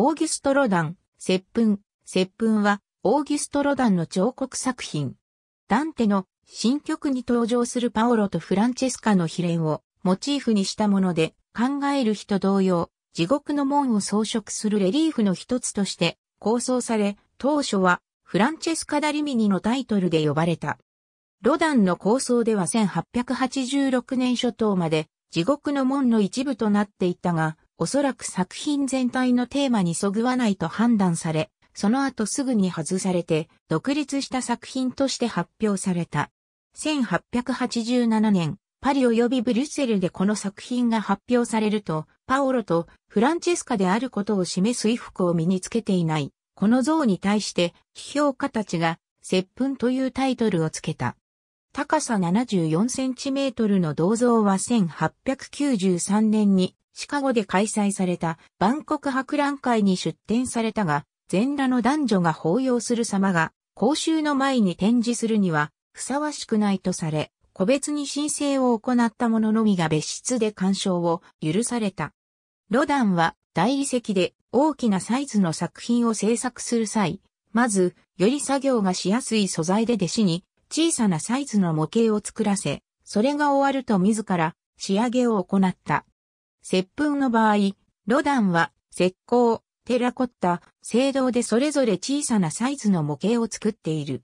オーギュスト・ロダン、接吻。接吻は、オーギュスト・ロダンの彫刻作品。ダンテの新曲に登場するパオロとフランチェスカの秘伝をモチーフにしたもので、考える人同様、地獄の門を装飾するレリーフの一つとして構想され、当初はフランチェスカ・ダリミニのタイトルで呼ばれた。ロダンの構想では1886年初頭まで地獄の門の一部となっていたが、おそらく作品全体のテーマにそぐわないと判断され、その後すぐに外されて、独立した作品として発表された。1887年、パリ及びブリュッセルでこの作品が発表されると、パオロとフランチェスカであることを示す衣服を身につけていない、この像に対して、批評家たちが、接吻というタイトルをつけた。高さ74センチメートルの銅像は1893年にシカゴで開催された万国博覧会に出展されたが、全裸の男女が抱擁する様が公衆の前に展示するにはふさわしくないとされ、個別に申請を行った者のみが別室で鑑賞を許された。ロダンは大理石で大きなサイズの作品を制作する際、まず、より作業がしやすい素材で弟子に小さなサイズの模型を作らせ、それが終わると自ら仕上げを行った。接吻の場合、ロダンは石膏、テラコッタ、青銅でそれぞれ小さなサイズの模型を作っている。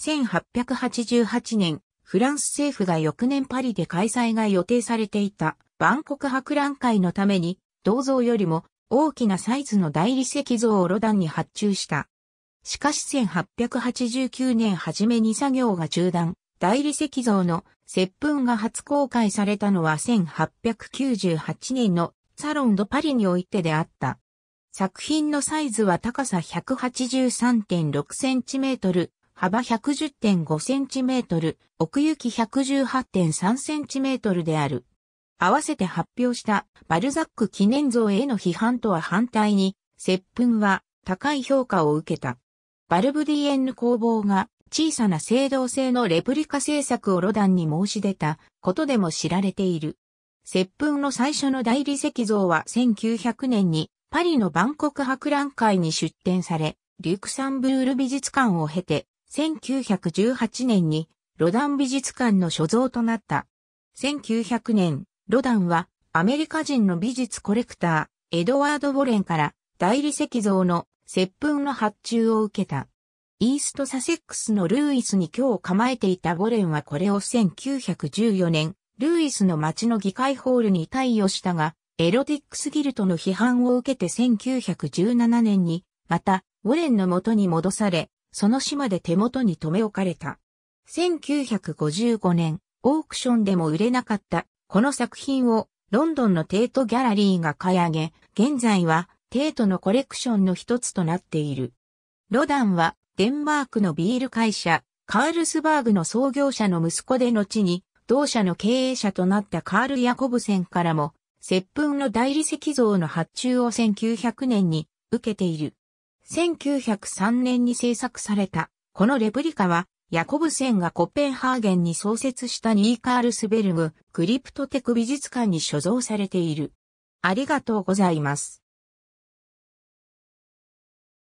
1888年、フランス政府が翌年パリで開催が予定されていた万国博覧会のために、銅像よりも大きなサイズの大理石像をロダンに発注した。しかし1889年初めに作業が中断、大理石像の接吻が初公開されたのは1898年のサロンドパリにおいてであった。作品のサイズは高さ 183.6cm、幅 110.5cm、奥行き 118.3cm である。合わせて発表したバルザック記念像への批判とは反対に、接吻は高い評価を受けた。バルブディエンヌ工房が小さな青銅製のレプリカ製作をロダンに申し出たことでも知られている。接吻の最初の大理石像は1900年にパリの万国博覧会に出展され、リュクサンブール美術館を経て、1918年にロダン美術館の所蔵となった。1900年、ロダンはアメリカ人の美術コレクター、エドワード・ボレンから大理石像の接吻の発注を受けた。イーストサセックスのルーイスに今日構えていたボレンはこれを1914年、ルーイスの町の議会ホールに対応したが、エロティックスギルトの批判を受けて1917年に、また、ォレンの元に戻され、その島で手元に留め置かれた。1955年、オークションでも売れなかった、この作品をロンドンのテートギャラリーが買い上げ、現在はテートのコレクションの一つとなっている。ロダンはデンマークのビール会社、カールスバーグの創業者の息子で後に、同社の経営者となったカール・ヤコブセンからも、接吻の大理石像の発注を1900年に受けている。1903年に制作された、このレプリカは、ヤコブセンがコペンハーゲンに創設したニーカールスベルグ、クリプトテク美術館に所蔵されている。ありがとうございます。